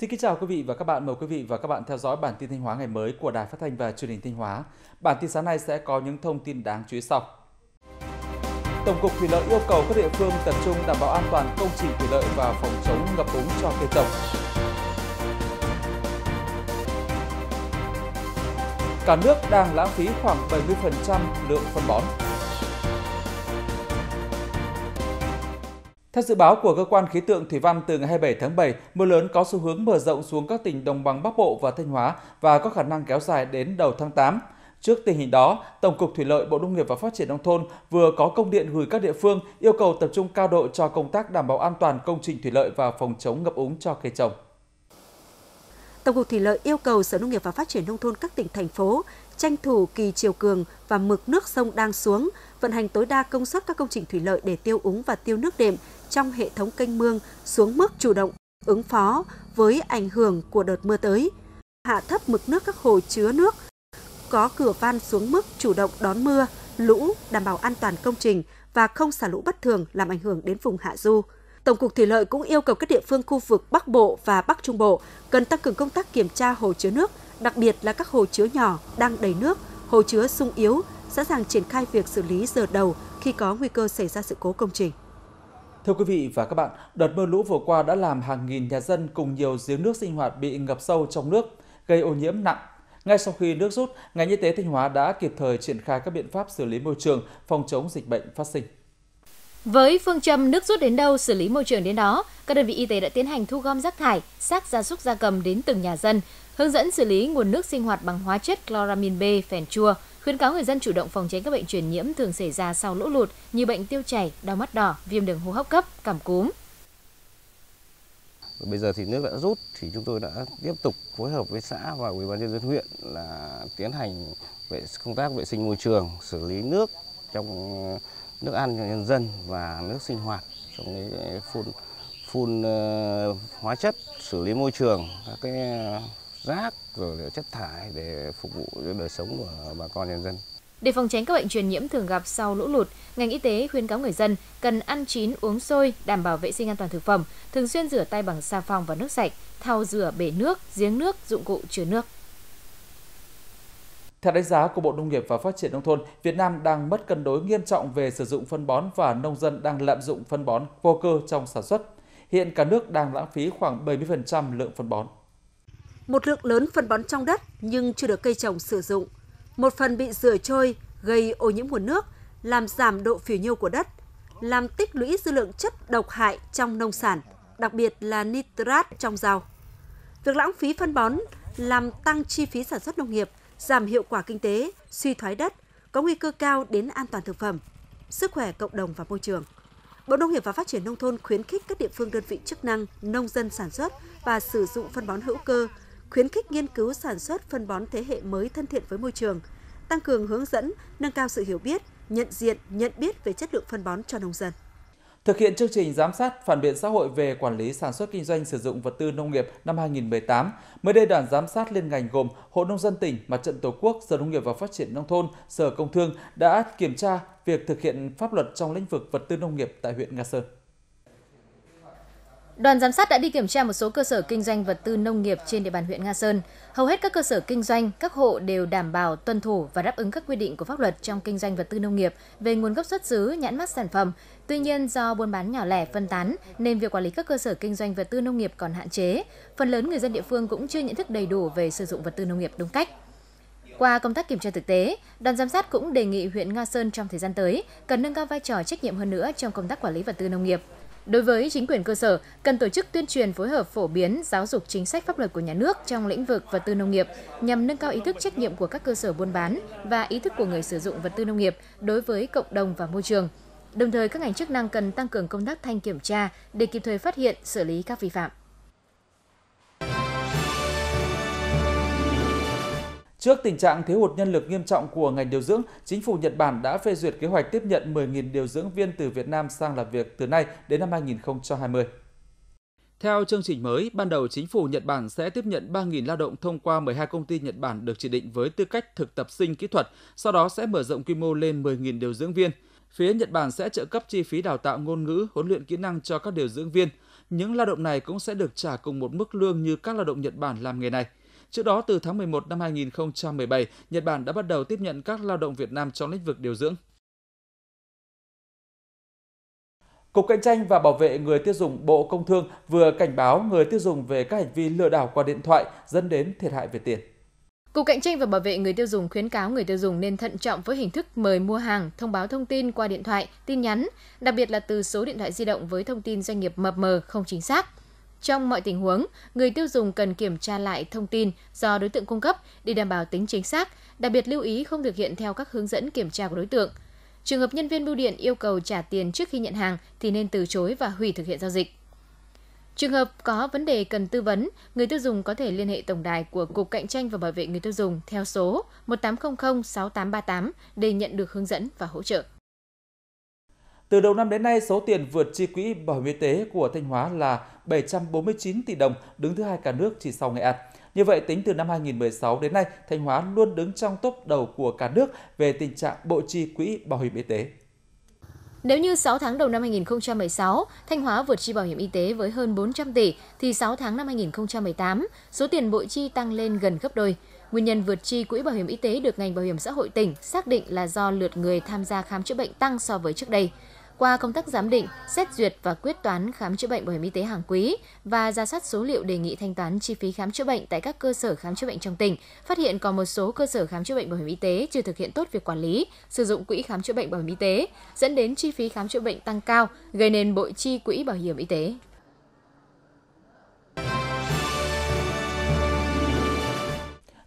Xin kính chào quý vị và các bạn. Mời quý vị và các bạn theo dõi bản tin Thanh Hóa ngày mới của Đài Phát thanh và Truyền hình Thanh Hóa. Bản tin sáng nay sẽ có những thông tin đáng chú ý sau. Tổng cục Thủy lợi yêu cầu các địa phương tập trung đảm bảo an toàn công trình thủy lợi và phòng chống ngập úng cho cây trồng. Cả nước đang lãng phí khoảng 70% lượng phân bón. Theo dự báo của cơ quan khí tượng thủy văn từ ngày 27 tháng 7, mưa lớn có xu hướng mở rộng xuống các tỉnh đồng bằng Bắc Bộ và Thanh Hóa và có khả năng kéo dài đến đầu tháng 8. Trước tình hình đó, Tổng cục Thủy lợi Bộ Nông nghiệp và Phát triển nông thôn vừa có công điện gửi các địa phương yêu cầu tập trung cao độ cho công tác đảm bảo an toàn công trình thủy lợi và phòng chống ngập úng cho cây trồng. Tổng cục Thủy lợi yêu cầu Sở Nông nghiệp và Phát triển nông thôn các tỉnh thành phố tranh thủ kỳ chiều cường và mực nước sông đang xuống, vận hành tối đa công suất các công trình thủy lợi để tiêu úng và tiêu nước đệm trong hệ thống kênh mương xuống mức chủ động, ứng phó với ảnh hưởng của đợt mưa tới, hạ thấp mực nước các hồ chứa nước, có cửa van xuống mức chủ động đón mưa, lũ, đảm bảo an toàn công trình và không xả lũ bất thường làm ảnh hưởng đến vùng hạ du. Tổng cục Thủy lợi cũng yêu cầu các địa phương khu vực Bắc Bộ và Bắc Trung Bộ cần tăng cường công tác kiểm tra hồ chứa nước, đặc biệt là các hồ chứa nhỏ đang đầy nước, hồ chứa sung yếu sẵn sàng triển khai việc xử lý giờ đầu khi có nguy cơ xảy ra sự cố công trình. Thưa quý vị và các bạn, đợt mưa lũ vừa qua đã làm hàng nghìn nhà dân cùng nhiều giếng nước sinh hoạt bị ngập sâu trong nước, gây ô nhiễm nặng. Ngay sau khi nước rút, ngành y tế Thanh Hóa đã kịp thời triển khai các biện pháp xử lý môi trường, phòng chống dịch bệnh phát sinh. Với phương châm nước rút đến đâu xử lý môi trường đến đó, các đơn vị y tế đã tiến hành thu gom rác thải, xác gia súc gia cầm đến từng nhà dân, hướng dẫn xử lý nguồn nước sinh hoạt bằng hóa chất chloramin B phèn chua, Khuyến cáo người dân chủ động phòng tránh các bệnh truyền nhiễm thường xảy ra sau lũ lụt như bệnh tiêu chảy, đau mắt đỏ, viêm đường hô hấp cấp, cảm cúm. Bây giờ thì nước đã rút thì chúng tôi đã tiếp tục phối hợp với xã và ủy ban nhân dân huyện là tiến hành vệ công tác vệ sinh môi trường, xử lý nước trong nước ăn cho nhân dân và nước sinh hoạt trong cái phun phun ờ, hóa chất xử lý môi trường các cái rác rồi là chất thải để phục vụ cho đời sống của bà con nhân dân. Để phòng tránh các bệnh truyền nhiễm thường gặp sau lũ lụt, ngành y tế khuyên cáo người dân cần ăn chín, uống sôi, đảm bảo vệ sinh an toàn thực phẩm, thường xuyên rửa tay bằng xà phòng và nước sạch, thau rửa bể nước, giếng nước, dụng cụ chứa nước. Theo đánh giá của Bộ Nông nghiệp và Phát triển Nông thôn, Việt Nam đang mất cân đối nghiêm trọng về sử dụng phân bón và nông dân đang lạm dụng phân bón vô cơ trong sản xuất. Hiện cả nước đang lãng phí khoảng 70% lượng phân bón. Một lượng lớn phân bón trong đất nhưng chưa được cây trồng sử dụng. Một phần bị rửa trôi gây ô nhiễm nguồn nước, làm giảm độ phì nhiêu của đất, làm tích lũy dư lượng chất độc hại trong nông sản, đặc biệt là nitrat trong rau. Việc lãng phí phân bón làm tăng chi phí sản xuất nông nghiệp, giảm hiệu quả kinh tế, suy thoái đất, có nguy cơ cao đến an toàn thực phẩm, sức khỏe cộng đồng và môi trường. Bộ Nông nghiệp và Phát triển Nông thôn khuyến khích các địa phương đơn vị chức năng, nông dân sản xuất và sử dụng phân bón hữu cơ khuyến khích nghiên cứu sản xuất phân bón thế hệ mới thân thiện với môi trường, tăng cường hướng dẫn, nâng cao sự hiểu biết, nhận diện, nhận biết về chất lượng phân bón cho nông dân. Thực hiện chương trình giám sát phản biện xã hội về quản lý sản xuất kinh doanh sử dụng vật tư nông nghiệp năm 2018, mới đây đoàn giám sát liên ngành gồm Hội nông dân tỉnh, Mặt trận Tổ quốc, Sở Nông nghiệp và Phát triển nông thôn, Sở Công thương đã kiểm tra việc thực hiện pháp luật trong lĩnh vực vật tư nông nghiệp tại huyện Nga Sơn. Đoàn giám sát đã đi kiểm tra một số cơ sở kinh doanh vật tư nông nghiệp trên địa bàn huyện Nga Sơn. Hầu hết các cơ sở kinh doanh, các hộ đều đảm bảo tuân thủ và đáp ứng các quy định của pháp luật trong kinh doanh vật tư nông nghiệp về nguồn gốc xuất xứ, nhãn mát sản phẩm. Tuy nhiên do buôn bán nhỏ lẻ phân tán nên việc quản lý các cơ sở kinh doanh vật tư nông nghiệp còn hạn chế. Phần lớn người dân địa phương cũng chưa nhận thức đầy đủ về sử dụng vật tư nông nghiệp đúng cách. Qua công tác kiểm tra thực tế, đoàn giám sát cũng đề nghị huyện Nga Sơn trong thời gian tới cần nâng cao vai trò trách nhiệm hơn nữa trong công tác quản lý vật tư nông nghiệp Đối với chính quyền cơ sở, cần tổ chức tuyên truyền phối hợp phổ biến giáo dục chính sách pháp luật của nhà nước trong lĩnh vực vật tư nông nghiệp nhằm nâng cao ý thức trách nhiệm của các cơ sở buôn bán và ý thức của người sử dụng vật tư nông nghiệp đối với cộng đồng và môi trường. Đồng thời, các ngành chức năng cần tăng cường công tác thanh kiểm tra để kịp thời phát hiện, xử lý các vi phạm. Trước tình trạng thiếu hụt nhân lực nghiêm trọng của ngành điều dưỡng, chính phủ Nhật Bản đã phê duyệt kế hoạch tiếp nhận 10.000 điều dưỡng viên từ Việt Nam sang làm việc từ nay đến năm 2020. Theo chương trình mới, ban đầu chính phủ Nhật Bản sẽ tiếp nhận 3.000 lao động thông qua 12 công ty Nhật Bản được chỉ định với tư cách thực tập sinh kỹ thuật, sau đó sẽ mở rộng quy mô lên 10.000 điều dưỡng viên. Phía Nhật Bản sẽ trợ cấp chi phí đào tạo ngôn ngữ, huấn luyện kỹ năng cho các điều dưỡng viên. Những lao động này cũng sẽ được trả cùng một mức lương như các lao động Nhật Bản làm nghề này – Trước đó, từ tháng 11 năm 2017, Nhật Bản đã bắt đầu tiếp nhận các lao động Việt Nam trong lĩnh vực điều dưỡng. Cục Cạnh tranh và Bảo vệ người tiêu dùng Bộ Công Thương vừa cảnh báo người tiêu dùng về các hành vi lừa đảo qua điện thoại dẫn đến thiệt hại về tiền. Cục Cạnh tranh và Bảo vệ người tiêu dùng khuyến cáo người tiêu dùng nên thận trọng với hình thức mời mua hàng, thông báo thông tin qua điện thoại, tin nhắn, đặc biệt là từ số điện thoại di động với thông tin doanh nghiệp mập mờ không chính xác. Trong mọi tình huống, người tiêu dùng cần kiểm tra lại thông tin do đối tượng cung cấp để đảm bảo tính chính xác, đặc biệt lưu ý không thực hiện theo các hướng dẫn kiểm tra của đối tượng. Trường hợp nhân viên bưu điện yêu cầu trả tiền trước khi nhận hàng thì nên từ chối và hủy thực hiện giao dịch. Trường hợp có vấn đề cần tư vấn, người tiêu dùng có thể liên hệ tổng đài của Cục Cạnh tranh và Bảo vệ người tiêu dùng theo số 1800 6838 để nhận được hướng dẫn và hỗ trợ. Từ đầu năm đến nay, số tiền vượt chi quỹ bảo hiểm y tế của Thanh Hóa là 749 tỷ đồng, đứng thứ hai cả nước chỉ sau Nghệ An. Như vậy, tính từ năm 2016 đến nay, Thanh Hóa luôn đứng trong top đầu của cả nước về tình trạng bộ chi quỹ bảo hiểm y tế. Nếu như 6 tháng đầu năm 2016, Thanh Hóa vượt chi bảo hiểm y tế với hơn 400 tỷ, thì 6 tháng năm 2018, số tiền bội chi tăng lên gần gấp đôi. Nguyên nhân vượt chi quỹ bảo hiểm y tế được ngành bảo hiểm xã hội tỉnh xác định là do lượt người tham gia khám chữa bệnh tăng so với trước đây qua công tác giám định, xét duyệt và quyết toán khám chữa bệnh bảo hiểm y tế hàng quý và ra soát số liệu đề nghị thanh toán chi phí khám chữa bệnh tại các cơ sở khám chữa bệnh trong tỉnh, phát hiện còn một số cơ sở khám chữa bệnh bảo hiểm y tế chưa thực hiện tốt việc quản lý, sử dụng quỹ khám chữa bệnh bảo hiểm y tế, dẫn đến chi phí khám chữa bệnh tăng cao, gây nên bội chi quỹ bảo hiểm y tế.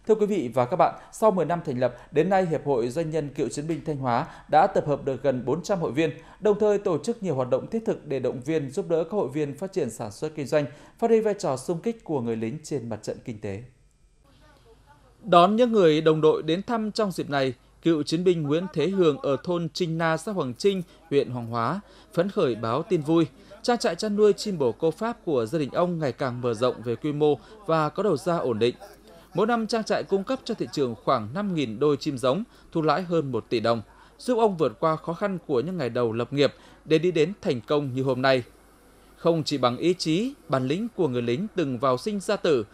Thưa quý vị và các bạn, sau 10 năm thành lập, đến nay Hiệp hội Doanh nhân Cựu chiến binh Thanh Hóa đã tập hợp được gần 400 hội viên, đồng thời tổ chức nhiều hoạt động thiết thực để động viên giúp đỡ các hội viên phát triển sản xuất kinh doanh, phát huy vai trò sung kích của người lính trên mặt trận kinh tế. Đón những người đồng đội đến thăm trong dịp này, cựu chiến binh Nguyễn Thế Hường ở thôn Trinh Na, xã Hoàng Trinh, huyện Hoàng Hóa, phấn khởi báo tin vui. Trang trại chăn nuôi chim bồ câu Pháp của gia đình ông ngày càng mở rộng về quy mô và có đầu ra ổn định. Mỗi năm trang trại cung cấp cho thị trường khoảng 5.000 đôi chim giống, thu lãi hơn 1 tỷ đồng, giúp ông vượt qua khó khăn của những ngày đầu lập nghiệp để đi đến thành công như hôm nay. Không chỉ bằng ý chí, bản lĩnh của người lính từng vào sinh ra tử,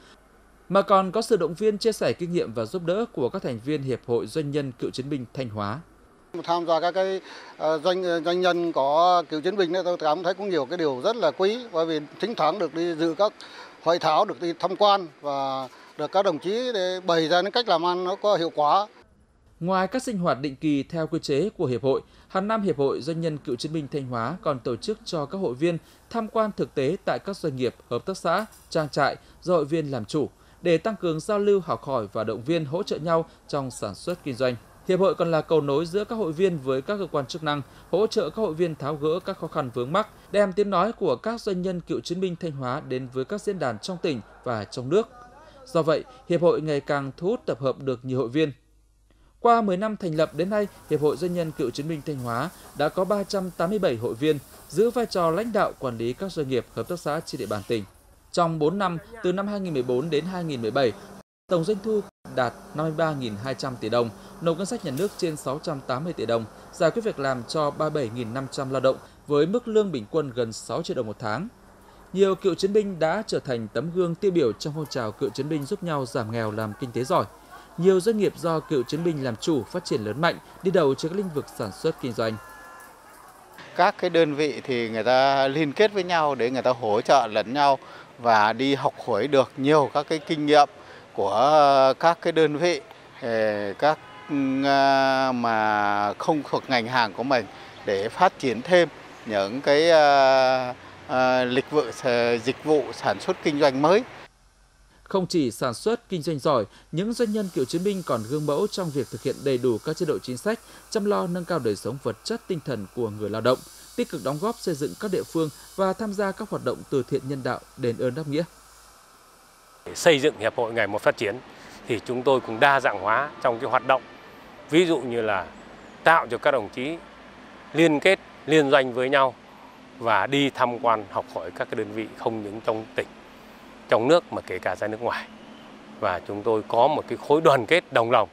mà còn có sự động viên chia sẻ kinh nghiệm và giúp đỡ của các thành viên Hiệp hội Doanh nhân Cựu chiến binh Thanh Hóa. Tham gia các cái ờ, doanh ờ, doanh nhân có cựu chiến binh tôi cảm thấy cũng nhiều cái điều rất là quý bởi vì thỉnh thoảng được đi dự các hội thảo được đi tham quan và được các đồng chí để bày ra những cách làm ăn nó có hiệu quả. Ngoài các sinh hoạt định kỳ theo quy chế của Hiệp hội, hàng năm Hiệp hội Doanh nhân Cựu chiến binh Thanh Hóa còn tổ chức cho các hội viên tham quan thực tế tại các doanh nghiệp, hợp tác xã, trang trại do hội viên làm chủ để tăng cường giao lưu học hỏi và động viên hỗ trợ nhau trong sản xuất kinh doanh. Hiệp hội còn là cầu nối giữa các hội viên với các cơ quan chức năng, hỗ trợ các hội viên tháo gỡ các khó khăn vướng mắc, đem tiếng nói của các doanh nhân cựu chiến binh Thanh Hóa đến với các diễn đàn trong tỉnh và trong nước. Do vậy, hiệp hội ngày càng thu hút tập hợp được nhiều hội viên. Qua 10 năm thành lập đến nay, Hiệp hội Doanh nhân Cựu Chiến binh Thanh Hóa đã có 387 hội viên, giữ vai trò lãnh đạo quản lý các doanh nghiệp hợp tác xã trên địa bàn tỉnh. Trong 4 năm, từ năm 2014 đến 2017, tổng doanh thu đạt 53.200 tỷ đồng, nộp ngân sách nhà nước trên 680 tỷ đồng, giải quyết việc làm cho 37.500 lao động với mức lương bình quân gần 6 triệu đồng một tháng. Nhiều cựu chiến binh đã trở thành tấm gương tiêu biểu trong phong trào cựu chiến binh giúp nhau giảm nghèo làm kinh tế giỏi. Nhiều doanh nghiệp do cựu chiến binh làm chủ phát triển lớn mạnh, đi đầu trên các lĩnh vực sản xuất kinh doanh. Các cái đơn vị thì người ta liên kết với nhau để người ta hỗ trợ lẫn nhau và đi học hỏi được nhiều các cái kinh nghiệm của các cái đơn vị các à, mà không thuộc ngành hàng của mình để phát triển thêm những cái à, Ờ, lịch vụ ờ, dịch vụ sản xuất kinh doanh mới. Không chỉ sản xuất, kinh doanh giỏi, những doanh nhân cựu chiến binh còn gương mẫu trong việc thực hiện đầy đủ các chế độ chính sách, chăm lo nâng cao đời sống vật chất tinh thần của người lao động, tích cực đóng góp xây dựng các địa phương và tham gia các hoạt động từ thiện nhân đạo đền ơn đáp nghĩa. Xây dựng Hiệp hội Ngày Một Phát Triển thì chúng tôi cũng đa dạng hóa trong cái hoạt động. Ví dụ như là tạo cho các đồng chí liên kết, liên doanh với nhau và đi tham quan học hỏi các cái đơn vị không những trong tỉnh, trong nước mà kể cả ra nước ngoài. Và chúng tôi có một cái khối đoàn kết đồng lòng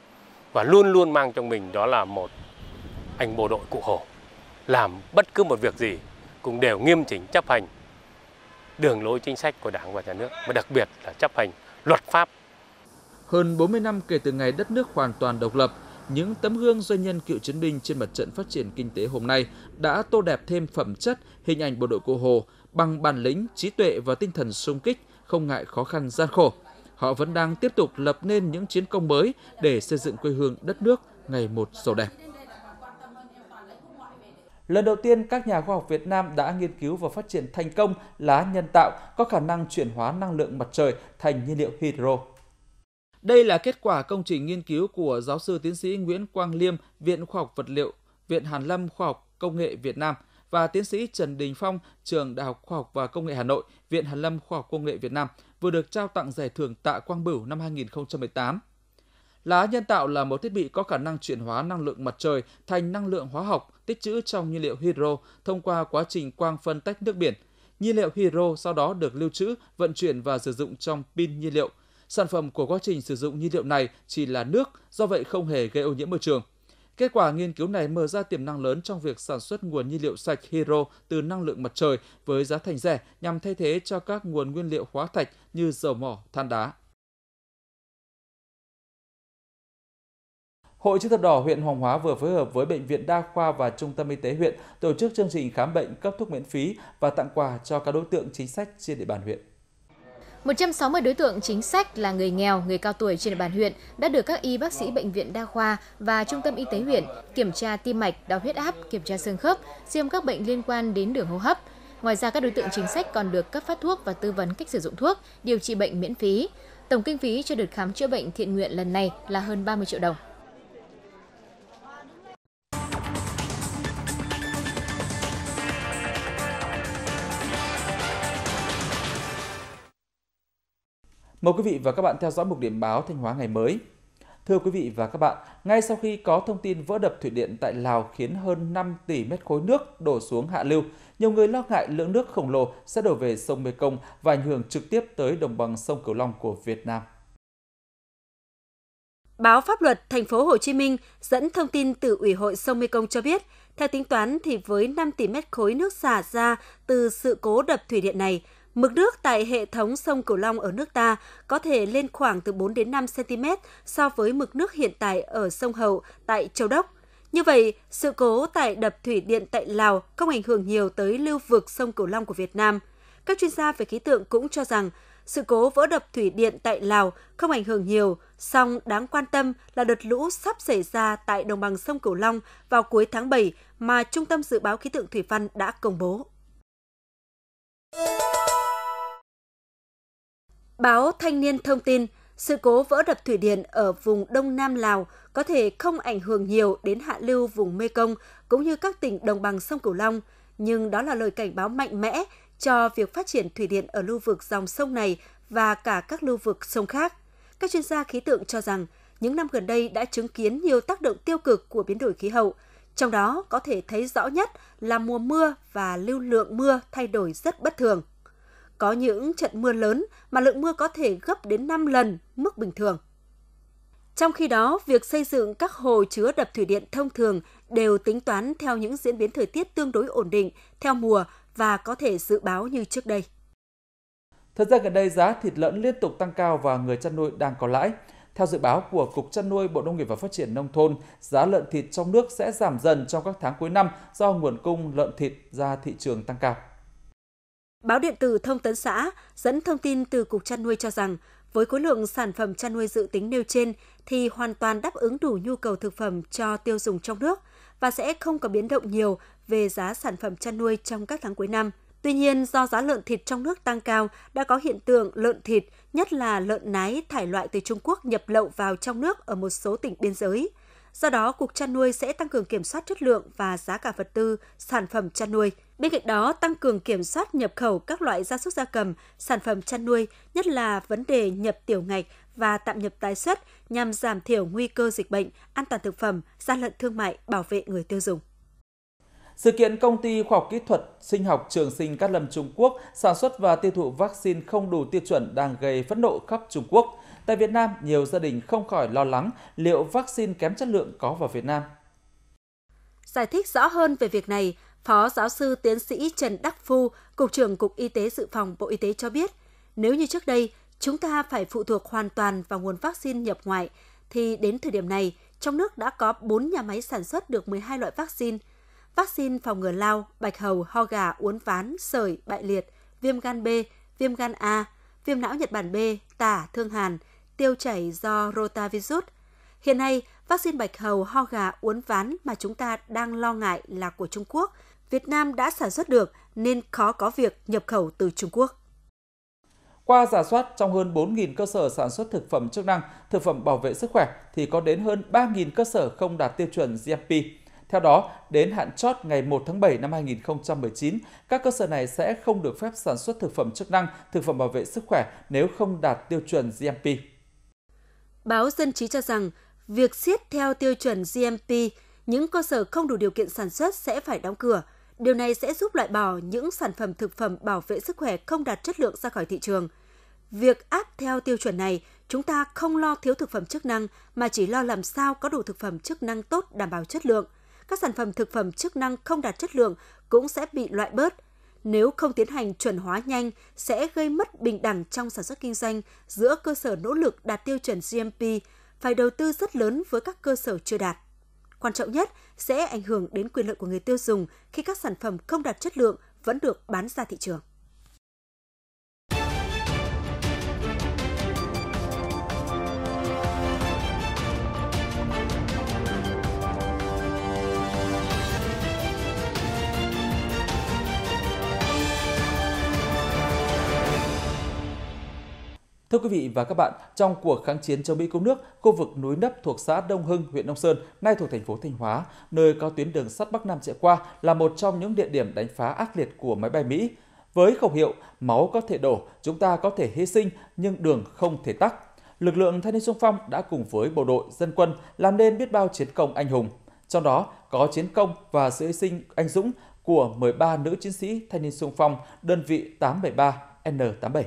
và luôn luôn mang trong mình đó là một anh bộ đội cụ Hồ làm bất cứ một việc gì cũng đều nghiêm chỉnh chấp hành đường lối chính sách của Đảng và Nhà nước và đặc biệt là chấp hành luật pháp. Hơn 40 năm kể từ ngày đất nước hoàn toàn độc lập, những tấm gương doanh nhân cựu chiến binh trên mặt trận phát triển kinh tế hôm nay đã tô đẹp thêm phẩm chất hình ảnh bộ đội cụ Hồ bằng bản lĩnh, trí tuệ và tinh thần sung kích, không ngại khó khăn gian khổ. Họ vẫn đang tiếp tục lập nên những chiến công mới để xây dựng quê hương đất nước ngày một giàu đẹp. Lần đầu tiên, các nhà khoa học Việt Nam đã nghiên cứu và phát triển thành công lá nhân tạo có khả năng chuyển hóa năng lượng mặt trời thành nhiên liệu hydro. Đây là kết quả công trình nghiên cứu của giáo sư tiến sĩ Nguyễn Quang Liêm, Viện Khoa học Vật liệu, Viện Hàn Lâm Khoa học Công nghệ Việt Nam – và tiến sĩ Trần Đình Phong, trường Đại học Khoa học và Công nghệ Hà Nội, Viện Hàn lâm Khoa học Công nghệ Việt Nam vừa được trao tặng giải thưởng Tạ Quang Bửu năm 2018. Lá nhân tạo là một thiết bị có khả năng chuyển hóa năng lượng mặt trời thành năng lượng hóa học tích trữ trong nhiên liệu hydro thông qua quá trình quang phân tách nước biển. Nhiên liệu hydro sau đó được lưu trữ, vận chuyển và sử dụng trong pin nhiên liệu. Sản phẩm của quá trình sử dụng nhiên liệu này chỉ là nước, do vậy không hề gây ô nhiễm môi trường. Kết quả nghiên cứu này mở ra tiềm năng lớn trong việc sản xuất nguồn nhiên liệu sạch hydro từ năng lượng mặt trời với giá thành rẻ nhằm thay thế cho các nguồn nguyên liệu hóa thạch như dầu mỏ, than đá. Hội chữ thập đỏ huyện Hoàng Hóa vừa phối hợp với bệnh viện đa khoa và trung tâm y tế huyện tổ chức chương trình khám bệnh cấp thuốc miễn phí và tặng quà cho các đối tượng chính sách trên địa bàn huyện. 160 đối tượng chính sách là người nghèo, người cao tuổi trên địa bàn huyện đã được các y bác sĩ bệnh viện đa khoa và trung tâm y tế huyện kiểm tra tim mạch, đo huyết áp, kiểm tra xương khớp, siêm các bệnh liên quan đến đường hô hấp. Ngoài ra các đối tượng chính sách còn được cấp phát thuốc và tư vấn cách sử dụng thuốc, điều trị bệnh miễn phí. Tổng kinh phí cho đợt khám chữa bệnh thiện nguyện lần này là hơn 30 triệu đồng. Mời quý vị và các bạn theo dõi mục điểm báo Thanh Hóa ngày mới. Thưa quý vị và các bạn, ngay sau khi có thông tin vỡ đập thủy điện tại Lào khiến hơn 5 tỷ mét khối nước đổ xuống hạ lưu, nhiều người lo ngại lượng nước khổng lồ sẽ đổ về sông Mekong và ảnh hưởng trực tiếp tới đồng bằng sông Cửu Long của Việt Nam. Báo Pháp luật Thành phố Hồ Chí Minh dẫn thông tin từ Ủy hội sông Mekong cho biết, theo tính toán thì với 5 tỷ mét khối nước xả ra từ sự cố đập thủy điện này, Mực nước tại hệ thống sông Cửu Long ở nước ta có thể lên khoảng từ 4 đến 5 cm so với mực nước hiện tại ở sông Hậu tại Châu Đốc. Như vậy, sự cố tại đập thủy điện tại Lào không ảnh hưởng nhiều tới lưu vực sông Cửu Long của Việt Nam. Các chuyên gia về khí tượng cũng cho rằng sự cố vỡ đập thủy điện tại Lào không ảnh hưởng nhiều, song đáng quan tâm là đợt lũ sắp xảy ra tại đồng bằng sông Cửu Long vào cuối tháng 7 mà Trung tâm Dự báo Khí tượng Thủy văn đã công bố. Báo Thanh niên thông tin, sự cố vỡ đập thủy điện ở vùng Đông Nam Lào có thể không ảnh hưởng nhiều đến hạ lưu vùng Mekong cũng như các tỉnh đồng bằng sông Cửu Long, nhưng đó là lời cảnh báo mạnh mẽ cho việc phát triển thủy điện ở lưu vực dòng sông này và cả các lưu vực sông khác. Các chuyên gia khí tượng cho rằng, những năm gần đây đã chứng kiến nhiều tác động tiêu cực của biến đổi khí hậu, trong đó có thể thấy rõ nhất là mùa mưa và lưu lượng mưa thay đổi rất bất thường. Có những trận mưa lớn mà lượng mưa có thể gấp đến 5 lần mức bình thường. Trong khi đó, việc xây dựng các hồ chứa đập thủy điện thông thường đều tính toán theo những diễn biến thời tiết tương đối ổn định, theo mùa và có thể dự báo như trước đây. Thời gian gần đây, giá thịt lợn liên tục tăng cao và người chăn nuôi đang có lãi. Theo dự báo của Cục Chăn nuôi Bộ Nông nghiệp và Phát triển Nông thôn, giá lợn thịt trong nước sẽ giảm dần trong các tháng cuối năm do nguồn cung lợn thịt ra thị trường tăng cao. Báo điện tử Thông tấn xã dẫn thông tin từ Cục chăn nuôi cho rằng, với khối lượng sản phẩm chăn nuôi dự tính nêu trên thì hoàn toàn đáp ứng đủ nhu cầu thực phẩm cho tiêu dùng trong nước và sẽ không có biến động nhiều về giá sản phẩm chăn nuôi trong các tháng cuối năm. Tuy nhiên, do giá lợn thịt trong nước tăng cao, đã có hiện tượng lợn thịt, nhất là lợn nái thải loại từ Trung Quốc nhập lậu vào trong nước ở một số tỉnh biên giới. Do đó, Cục chăn nuôi sẽ tăng cường kiểm soát chất lượng và giá cả vật tư, sản phẩm chăn nuôi – Bên cạnh đó, tăng cường kiểm soát nhập khẩu các loại gia súc gia cầm, sản phẩm chăn nuôi, nhất là vấn đề nhập tiểu ngạch và tạm nhập tái xuất nhằm giảm thiểu nguy cơ dịch bệnh, an toàn thực phẩm, gian lận thương mại, bảo vệ người tiêu dùng. Sự kiện công ty khoa học kỹ thuật sinh học trường sinh Cát Lâm Trung Quốc sản xuất và tiêu thụ vaccine không đủ tiêu chuẩn đang gây phẫn nộ khắp Trung Quốc. Tại Việt Nam, nhiều gia đình không khỏi lo lắng liệu vaccine kém chất lượng có vào Việt Nam. Giải thích rõ hơn về việc này, Phó giáo sư tiến sĩ Trần Đắc Phu, Cục trưởng Cục Y tế Dự phòng Bộ Y tế cho biết, nếu như trước đây chúng ta phải phụ thuộc hoàn toàn vào nguồn vaccine nhập ngoại, thì đến thời điểm này, trong nước đã có 4 nhà máy sản xuất được 12 loại vaccine. Vaccine phòng ngừa lao, bạch hầu, ho gà, uốn ván, sởi, bại liệt, viêm gan B, viêm gan A, viêm não Nhật Bản B, tả, thương hàn, tiêu chảy do rotavirus. Hiện nay, vaccine bạch hầu, ho gà, uốn ván mà chúng ta đang lo ngại là của Trung Quốc – Việt Nam đã sản xuất được nên khó có việc nhập khẩu từ Trung Quốc. Qua giả soát trong hơn 4.000 cơ sở sản xuất thực phẩm chức năng, thực phẩm bảo vệ sức khỏe thì có đến hơn 3.000 cơ sở không đạt tiêu chuẩn GMP. Theo đó, đến hạn chót ngày 1 tháng 7 năm 2019, các cơ sở này sẽ không được phép sản xuất thực phẩm chức năng, thực phẩm bảo vệ sức khỏe nếu không đạt tiêu chuẩn GMP. Báo Dân trí cho rằng, việc siết theo tiêu chuẩn GMP, những cơ sở không đủ điều kiện sản xuất sẽ phải đóng cửa – Điều này sẽ giúp loại bỏ những sản phẩm thực phẩm bảo vệ sức khỏe không đạt chất lượng ra khỏi thị trường. Việc áp theo tiêu chuẩn này, chúng ta không lo thiếu thực phẩm chức năng mà chỉ lo làm sao có đủ thực phẩm chức năng tốt đảm bảo chất lượng. Các sản phẩm thực phẩm chức năng không đạt chất lượng cũng sẽ bị loại bớt. Nếu không tiến hành chuẩn hóa nhanh sẽ gây mất bình đẳng trong sản xuất kinh doanh giữa cơ sở nỗ lực đạt tiêu chuẩn GMP phải đầu tư rất lớn với các cơ sở chưa đạt. Quan trọng nhất, sẽ ảnh hưởng đến quyền lợi của người tiêu dùng khi các sản phẩm không đạt chất lượng vẫn được bán ra thị trường. Thưa quý vị và các bạn, trong cuộc kháng chiến chống Mỹ cứu nước, khu vực núi Nấp thuộc xã Đông Hưng, huyện Đông Sơn, nay thuộc thành phố Thanh Hóa, nơi có tuyến đường sắt Bắc Nam chạy qua là một trong những địa điểm đánh phá ác liệt của máy bay Mỹ. Với khẩu hiệu máu có thể đổ, chúng ta có thể hy sinh nhưng đường không thể tắc. Lực lượng thanh niên xung phong đã cùng với bộ đội, dân quân làm nên biết bao chiến công anh hùng. Trong đó có chiến công và sự hy sinh anh dũng của 13 nữ chiến sĩ thanh niên xung phong đơn vị 873 N87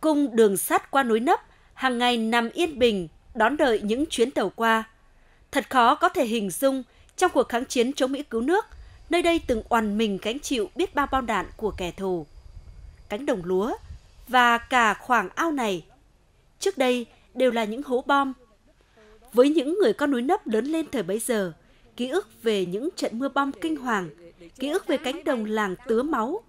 cung đường sắt qua núi Nấp hàng ngày nằm yên bình đón đợi những chuyến tàu qua. Thật khó có thể hình dung trong cuộc kháng chiến chống Mỹ cứu nước, nơi đây từng oằn mình gánh chịu biết bao bom đạn của kẻ thù. Cánh đồng lúa và cả khoảng ao này trước đây đều là những hố bom. Với những người con núi nấp lớn lên thời bấy giờ, ký ức về những trận mưa bom kinh hoàng, ký ức về cánh đồng làng tứa máu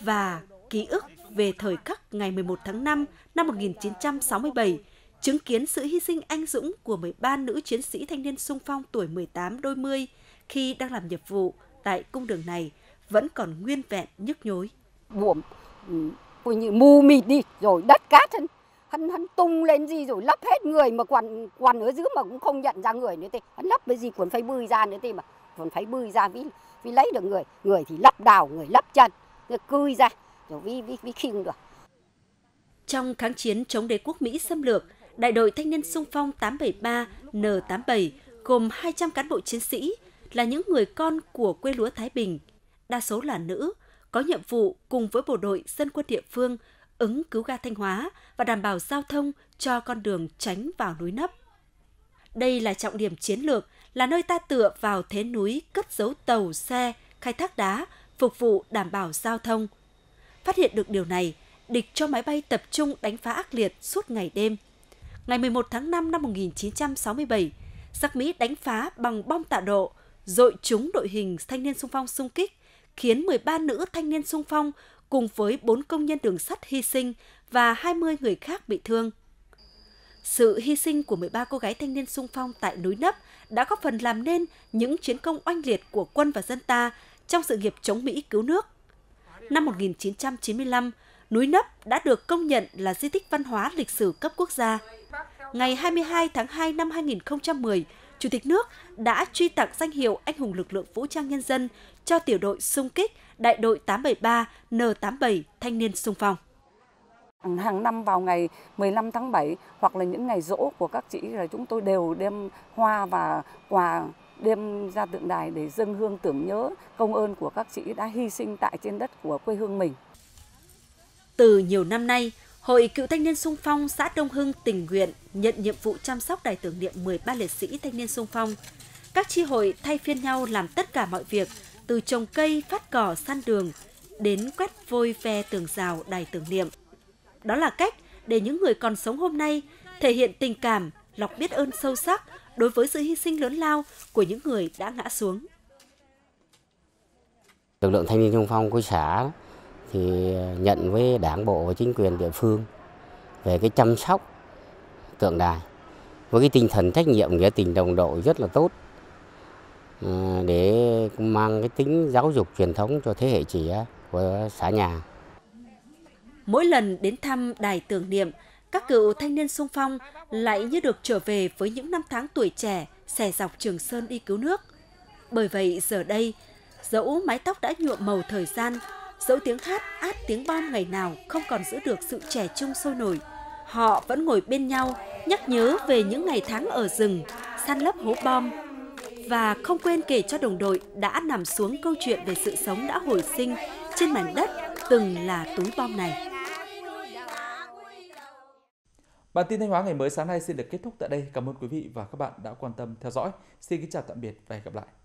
và ký ức về thời khắc ngày 11 tháng 5 năm 1967, chứng kiến sự hy sinh anh dũng của 13 nữ chiến sĩ thanh niên sung phong tuổi 18 đôi mươi khi đang làm nhiệm vụ tại cung đường này vẫn còn nguyên vẹn nhức nhối. Buồm ừ, coi như mù mịt đi, rồi đất cát hơn hắn hắn tung lên gì rồi lấp hết người mà quằn quằn ở dưới mà cũng không nhận ra người nữa thì hắn lấp cái gì quần phải bươi ra nữa thì mà còn phải bươi ra vì vì lấy được người người thì lấp đào người lấp chân rồi cươi ra vi vi vi khi được trong kháng chiến chống đế quốc Mỹ xâm lược, Đại đội Thanh niên sung phong 873 N87 gồm 200 cán bộ chiến sĩ là những người con của quê lúa Thái Bình, đa số là nữ, có nhiệm vụ cùng với bộ đội dân quân địa phương ứng cứu ga Thanh Hóa và đảm bảo giao thông cho con đường tránh vào núi Nấp. Đây là trọng điểm chiến lược, là nơi ta tựa vào thế núi cất giấu tàu, xe, khai thác đá, phục vụ đảm bảo giao thông – Phát hiện được điều này, địch cho máy bay tập trung đánh phá ác liệt suốt ngày đêm. Ngày 11 tháng 5 năm 1967, giặc Mỹ đánh phá bằng bom tạ độ, dội trúng đội hình thanh niên sung phong xung kích, khiến 13 nữ thanh niên sung phong cùng với 4 công nhân đường sắt hy sinh và 20 người khác bị thương. Sự hy sinh của 13 cô gái thanh niên sung phong tại núi Nấp đã góp phần làm nên những chiến công oanh liệt của quân và dân ta trong sự nghiệp chống Mỹ cứu nước, năm 1995, núi Nấp đã được công nhận là di tích văn hóa lịch sử cấp quốc gia. Ngày 22 tháng 2 năm 2010, Chủ tịch nước đã truy tặng danh hiệu Anh hùng lực lượng vũ trang nhân dân cho tiểu đội xung kích đại đội 873 N87 Thanh niên xung phong. Hàng năm vào ngày 15 tháng 7 hoặc là những ngày rỗ của các chị là chúng tôi đều đem hoa và quà đem ra tượng đài để dâng hương tưởng nhớ công ơn của các chị đã hy sinh tại trên đất của quê hương mình. Từ nhiều năm nay, Hội Cựu Thanh niên Sung Phong xã Đông Hưng tình nguyện nhận nhiệm vụ chăm sóc đài tưởng niệm 13 liệt sĩ thanh niên sung phong. Các chi hội thay phiên nhau làm tất cả mọi việc, từ trồng cây, phát cỏ, san đường, đến quét vôi ve tường rào đài tưởng niệm. Đó là cách để những người còn sống hôm nay thể hiện tình cảm, lòng biết ơn sâu sắc đối với sự hy sinh lớn lao của những người đã ngã xuống. Lực lượng thanh niên sung phong của xã thì nhận với đảng bộ và chính quyền địa phương về cái chăm sóc tượng đài với cái tinh thần trách nhiệm nghĩa tình đồng đội rất là tốt ờ, để mang cái tính giáo dục truyền thống cho thế hệ trẻ của xã nhà. Mỗi lần đến thăm đài tưởng niệm, các cựu thanh niên sung phong lại như được trở về với những năm tháng tuổi trẻ xẻ dọc Trường Sơn đi cứu nước. Bởi vậy giờ đây, dẫu mái tóc đã nhuộm màu thời gian, dẫu tiếng hát át tiếng bom ngày nào không còn giữ được sự trẻ trung sôi nổi, họ vẫn ngồi bên nhau nhắc nhớ về những ngày tháng ở rừng, săn lấp hố bom và không quên kể cho đồng đội đã nằm xuống câu chuyện về sự sống đã hồi sinh trên mảnh đất từng là túi bom này. Bản tin Thanh Hóa ngày mới sáng nay xin được kết thúc tại đây. Cảm ơn quý vị và các bạn đã quan tâm theo dõi. Xin kính chào tạm biệt và hẹn gặp lại.